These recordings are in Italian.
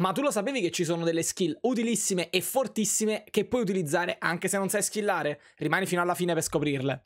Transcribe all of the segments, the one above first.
Ma tu lo sapevi che ci sono delle skill utilissime e fortissime che puoi utilizzare anche se non sai skillare? Rimani fino alla fine per scoprirle.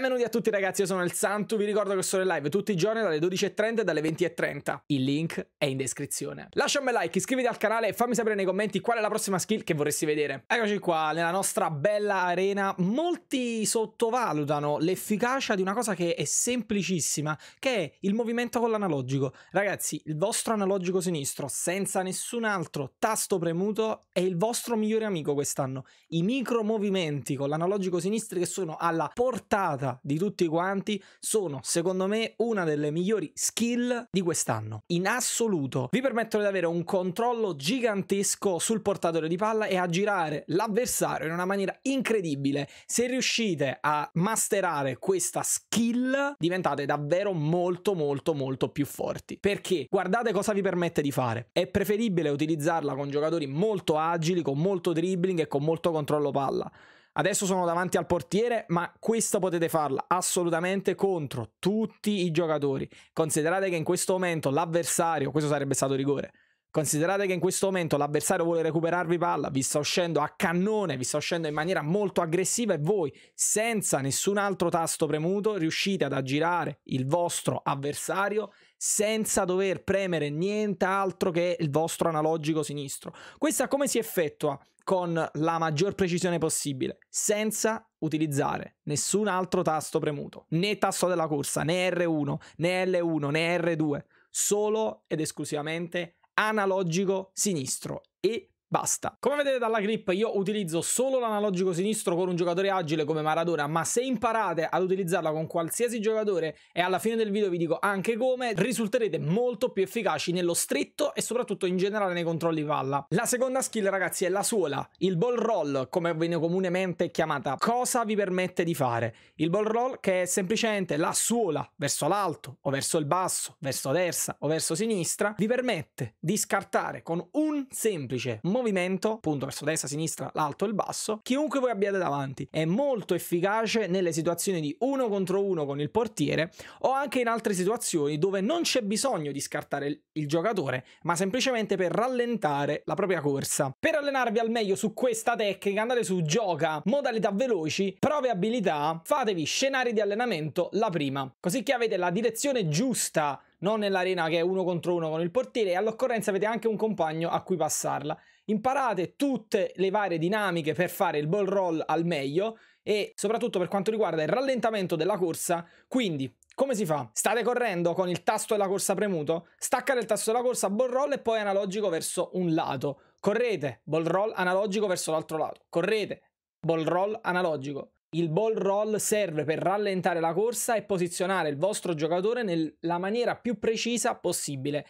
Benvenuti a tutti ragazzi, io sono il Santu, vi ricordo che sono in live tutti i giorni dalle 12.30 e dalle 20.30. Il link è in descrizione. Lascia un bel like, iscriviti al canale e fammi sapere nei commenti qual è la prossima skill che vorresti vedere. Eccoci qua, nella nostra bella arena. Molti sottovalutano l'efficacia di una cosa che è semplicissima, che è il movimento con l'analogico. Ragazzi, il vostro analogico sinistro, senza nessun altro tasto premuto, è il vostro migliore amico quest'anno. I micro movimenti con l'analogico sinistro che sono alla portata giocata di tutti quanti sono, secondo me, una delle migliori skill di quest'anno. In assoluto. Vi permettono di avere un controllo gigantesco sul portatore di palla e a girare l'avversario in una maniera incredibile. Se riuscite a masterare questa skill, diventate davvero molto molto molto più forti. Perché guardate cosa vi permette di fare. È preferibile utilizzarla con giocatori molto agili, con molto dribbling e con molto controllo palla Adesso sono davanti al portiere, ma questo potete farla assolutamente contro tutti i giocatori. Considerate che in questo momento l'avversario, questo sarebbe stato rigore, Considerate che in questo momento l'avversario vuole recuperarvi palla, vi sta uscendo a cannone, vi sta uscendo in maniera molto aggressiva e voi, senza nessun altro tasto premuto, riuscite ad aggirare il vostro avversario senza dover premere nient'altro che il vostro analogico sinistro. Questa come si effettua? Con la maggior precisione possibile, senza utilizzare nessun altro tasto premuto, né tasto della corsa, né R1, né L1, né R2, solo ed esclusivamente analogico sinistro e Basta. Come vedete dalla clip io utilizzo solo l'analogico sinistro con un giocatore agile come Maradona, ma se imparate ad utilizzarla con qualsiasi giocatore e alla fine del video vi dico anche come, risulterete molto più efficaci nello stretto e soprattutto in generale nei controlli palla. La seconda skill ragazzi è la suola, il ball roll come viene comunemente chiamata. Cosa vi permette di fare? Il ball roll che è semplicemente la suola verso l'alto o verso il basso, verso destra o verso sinistra, vi permette di scartare con un semplice movimento movimento, appunto verso destra, sinistra, l'alto e il basso, chiunque voi abbiate davanti. È molto efficace nelle situazioni di uno contro uno con il portiere o anche in altre situazioni dove non c'è bisogno di scartare il giocatore, ma semplicemente per rallentare la propria corsa. Per allenarvi al meglio su questa tecnica andate su gioca, modalità veloci, prove abilità, fatevi scenari di allenamento la prima, così che avete la direzione giusta non nell'arena che è uno contro uno con il portiere e all'occorrenza avete anche un compagno a cui passarla. Imparate tutte le varie dinamiche per fare il ball roll al meglio e soprattutto per quanto riguarda il rallentamento della corsa. Quindi, come si fa? State correndo con il tasto della corsa premuto? Staccare il tasto della corsa, ball roll e poi analogico verso un lato. Correte, ball roll analogico verso l'altro lato. Correte, ball roll analogico. Il ball roll serve per rallentare la corsa e posizionare il vostro giocatore nella maniera più precisa possibile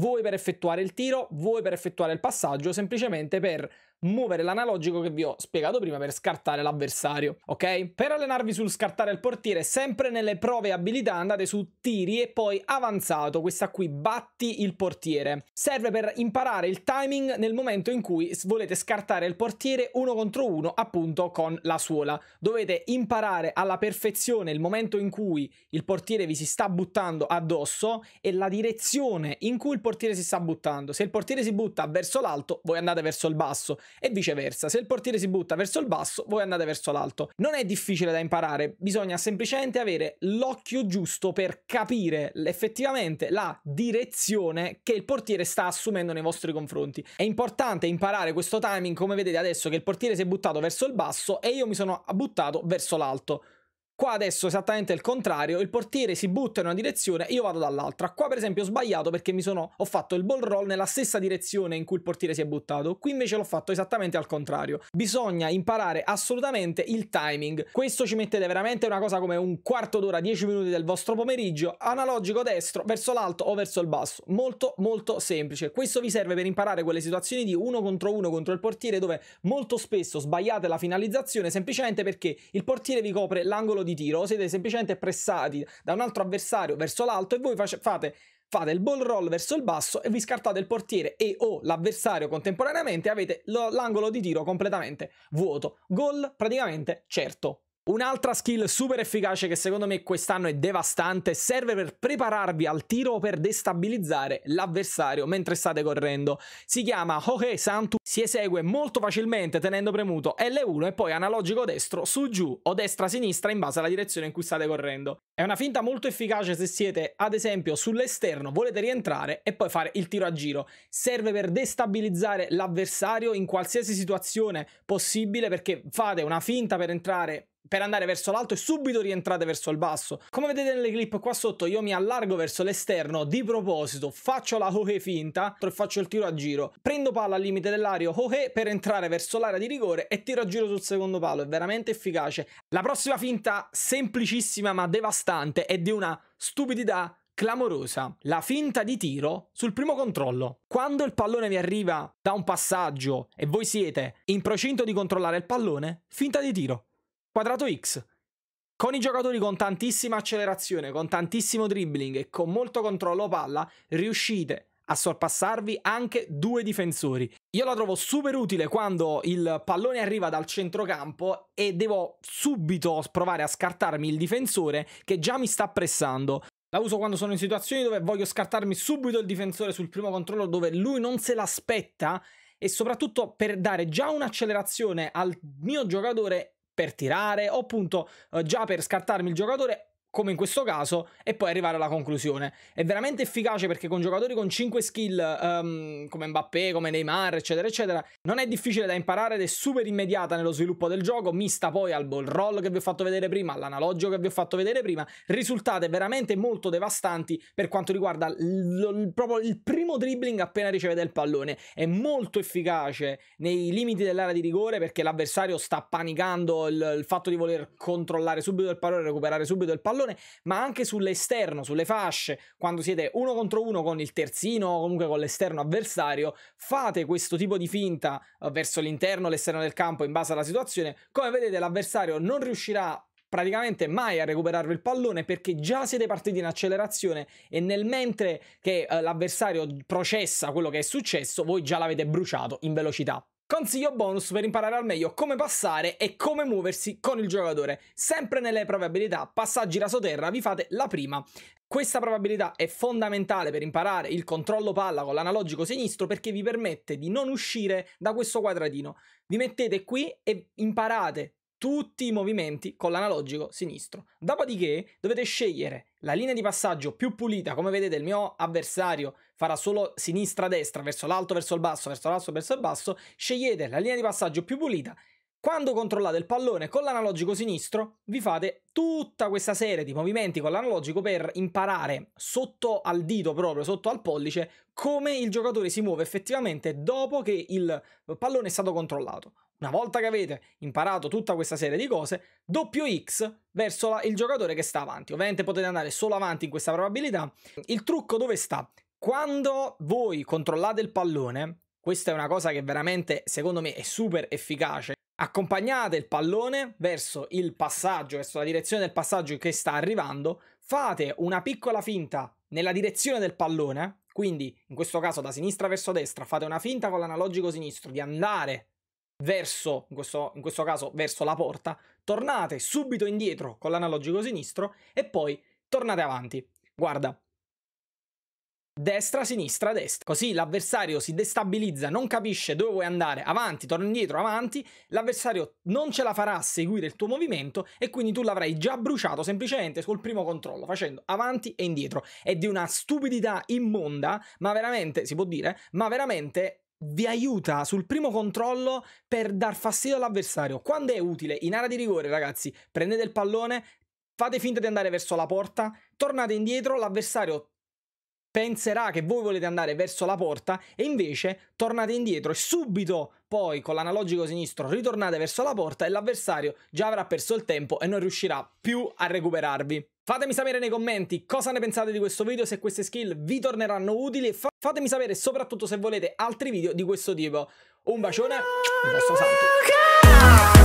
voi per effettuare il tiro, voi per effettuare il passaggio, semplicemente per muovere l'analogico che vi ho spiegato prima per scartare l'avversario, ok? Per allenarvi sul scartare il portiere, sempre nelle prove abilità andate su tiri e poi avanzato, questa qui batti il portiere. Serve per imparare il timing nel momento in cui volete scartare il portiere uno contro uno, appunto con la suola. Dovete imparare alla perfezione il momento in cui il portiere vi si sta buttando addosso e la direzione in cui il portiere si sta buttando. Se il portiere si butta verso l'alto, voi andate verso il basso e viceversa. Se il portiere si butta verso il basso, voi andate verso l'alto. Non è difficile da imparare, bisogna semplicemente avere l'occhio giusto per capire effettivamente la direzione che il portiere sta assumendo nei vostri confronti. È importante imparare questo timing, come vedete adesso che il portiere si è buttato verso il basso e io mi sono buttato verso l'alto. Qua adesso esattamente il contrario, il portiere si butta in una direzione e io vado dall'altra. Qua per esempio ho sbagliato perché mi sono, ho fatto il ball roll nella stessa direzione in cui il portiere si è buttato, qui invece l'ho fatto esattamente al contrario. Bisogna imparare assolutamente il timing, questo ci mettete veramente una cosa come un quarto d'ora, dieci minuti del vostro pomeriggio, analogico destro verso l'alto o verso il basso, molto molto semplice. Questo vi serve per imparare quelle situazioni di uno contro uno contro il portiere dove molto spesso sbagliate la finalizzazione semplicemente perché il portiere vi copre l'angolo di di tiro, siete semplicemente pressati da un altro avversario verso l'alto e voi fate fate il ball roll verso il basso e vi scartate il portiere e o l'avversario contemporaneamente avete l'angolo di tiro completamente vuoto. Gol praticamente certo. Un'altra skill super efficace che secondo me quest'anno è devastante serve per prepararvi al tiro o per destabilizzare l'avversario mentre state correndo. Si chiama Hohe Santu, si esegue molto facilmente tenendo premuto L1 e poi analogico destro su giù o destra-sinistra in base alla direzione in cui state correndo. È una finta molto efficace se siete ad esempio sull'esterno, volete rientrare e poi fare il tiro a giro. Serve per destabilizzare l'avversario in qualsiasi situazione possibile perché fate una finta per entrare per andare verso l'alto e subito rientrate verso il basso. Come vedete nelle clip qua sotto io mi allargo verso l'esterno di proposito, faccio la hohe finta e faccio il tiro a giro. Prendo palla al limite dell'aria hohe per entrare verso l'area di rigore e tiro a giro sul secondo palo, è veramente efficace. La prossima finta semplicissima ma devastante è di una stupidità clamorosa, la finta di tiro sul primo controllo. Quando il pallone vi arriva da un passaggio e voi siete in procinto di controllare il pallone, finta di tiro quadrato X. Con i giocatori con tantissima accelerazione, con tantissimo dribbling e con molto controllo palla, riuscite a sorpassarvi anche due difensori. Io la trovo super utile quando il pallone arriva dal centrocampo e devo subito provare a scartarmi il difensore che già mi sta pressando. La uso quando sono in situazioni dove voglio scartarmi subito il difensore sul primo controllo dove lui non se l'aspetta e soprattutto per dare già un'accelerazione al mio giocatore per tirare o appunto eh, già per scartarmi il giocatore come in questo caso, e poi arrivare alla conclusione. È veramente efficace perché con giocatori con 5 skill, um, come Mbappé, come Neymar, eccetera, eccetera, non è difficile da imparare ed è super immediata nello sviluppo del gioco, mista poi al ball roll che vi ho fatto vedere prima, all'analogico che vi ho fatto vedere prima, risultate veramente molto devastanti per quanto riguarda l- proprio il primo dribbling appena ricevete il pallone. È molto efficace nei limiti dell'area di rigore perché l'avversario sta panicando il, il fatto di voler controllare subito il pallone, recuperare subito il pallone, pallone, ma anche sull'esterno, sulle fasce, quando siete uno contro uno con il terzino o comunque con l'esterno avversario, fate questo tipo di finta eh, verso l'interno, l'esterno del campo in base alla situazione. Come vedete l'avversario non riuscirà praticamente mai a recuperarvi il pallone perché già siete partiti in accelerazione e nel mentre che eh, l'avversario processa quello che è successo, voi già l'avete bruciato in velocità. Consiglio bonus per imparare al meglio come passare e come muoversi con il giocatore. Sempre nelle probabilità, passaggi rasoterra, vi fate la prima. Questa probabilità è fondamentale per imparare il controllo palla con l'analogico sinistro perché vi permette di non uscire da questo quadratino. Vi mettete qui e imparate tutti i movimenti con l'analogico sinistro. Dopodiché dovete scegliere la linea di passaggio più pulita, come vedete il mio avversario farà solo sinistra-destra, verso l'alto, verso il basso, verso l'alto, verso il basso, scegliete la linea di passaggio più pulita, quando controllate il pallone con l'analogico sinistro, vi fate tutta questa serie di movimenti con l'analogico per imparare sotto al dito proprio, sotto al pollice, come il giocatore si muove effettivamente dopo che il pallone è stato controllato. Una volta che avete imparato tutta questa serie di cose, doppio X verso la, il giocatore che sta avanti. Ovviamente potete andare solo avanti in questa probabilità. Il trucco dove sta? Quando voi controllate il pallone, questa è una cosa che veramente secondo me è super efficace, accompagnate il pallone verso il passaggio, verso la direzione del passaggio che sta arrivando, fate una piccola finta nella direzione del pallone, quindi in questo caso da sinistra verso destra fate una finta con l'analogico sinistro di andare verso, in questo, in questo caso verso la porta, tornate subito indietro con l'analogico sinistro e poi tornate avanti. Guarda, destra, sinistra, destra. Così l'avversario si destabilizza, non capisce dove vuoi andare, avanti, torna indietro, avanti, l'avversario non ce la farà a seguire il tuo movimento e quindi tu l'avrai già bruciato semplicemente col primo controllo, facendo avanti e indietro. È di una stupidità immonda, ma veramente, si può dire, ma veramente vi aiuta sul primo controllo per dar fastidio all'avversario. Quando è utile, in area di rigore, ragazzi, prendete il pallone, fate finta di andare verso la porta, tornate indietro, l'avversario penserà che voi volete andare verso la porta e invece tornate indietro e subito poi con l'analogico sinistro ritornate verso la porta e l'avversario già avrà perso il tempo e non riuscirà più a recuperarvi. Fatemi sapere nei commenti cosa ne pensate di questo video, se queste skill vi torneranno utili. Fa fatemi sapere soprattutto se volete altri video di questo tipo. Un bacione, il vostro Santo.